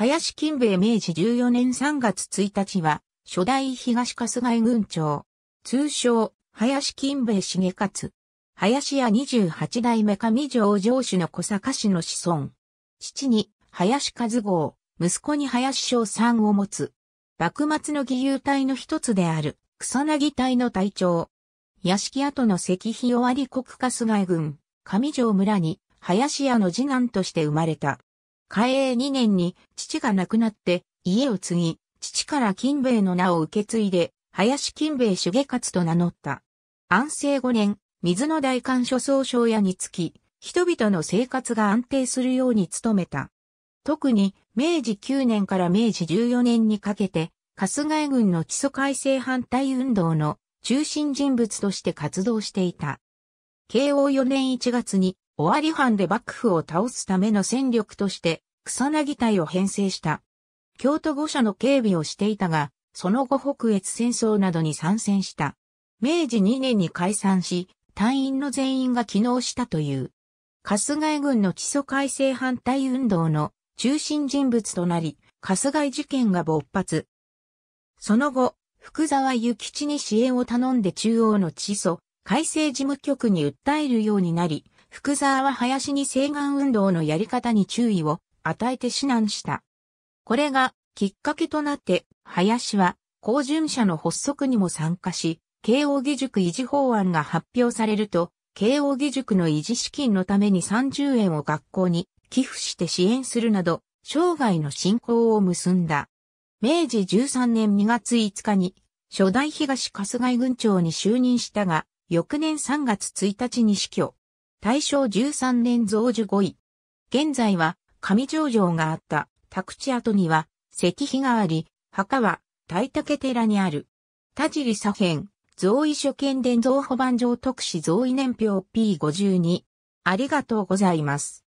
林金兵衛明治14年3月1日は、初代東春日井軍長。通称、林金兵衛重勝。林家28代目上条城主の小坂氏の子孫。父に、林和豪、息子に林翔さんを持つ。幕末の義勇隊の一つである、草薙隊の隊長。屋敷跡の石碑終わり国春日井郡、上条村に、林家の次男として生まれた。開永2年に父が亡くなって家を継ぎ、父から金兵衛の名を受け継いで、林金兵衛重勝と名乗った。安政5年、水の大官所総省屋につき、人々の生活が安定するように努めた。特に明治9年から明治14年にかけて、春日井軍の基礎改正反対運動の中心人物として活動していた。慶応4年1月に尾張藩で幕府を倒すための戦力として草薙隊を編成した。京都御所の警備をしていたが、その後北越戦争などに参戦した。明治2年に解散し、隊員の全員が起能したという。春日井軍の基礎改正反対運動の中心人物となり、春日井事件が勃発。その後、福沢諭吉に支援を頼んで中央の地祖、改正事務局に訴えるようになり、福沢は林に請願運動のやり方に注意を与えて指南した。これがきっかけとなって、林は高順者の発足にも参加し、慶応義塾維持法案が発表されると、慶応義塾の維持資金のために30円を学校に寄付して支援するなど、生涯の振興を結んだ。明治13年2月5日に、初代東春日井郡長に就任したが、翌年3月1日に死去。大正13年増樹5位。現在は、上城城があった宅地跡には、石碑があり、墓は、大竹寺にある。田尻左辺、増位所見伝贈保番上特使増位年表 P52。ありがとうございます。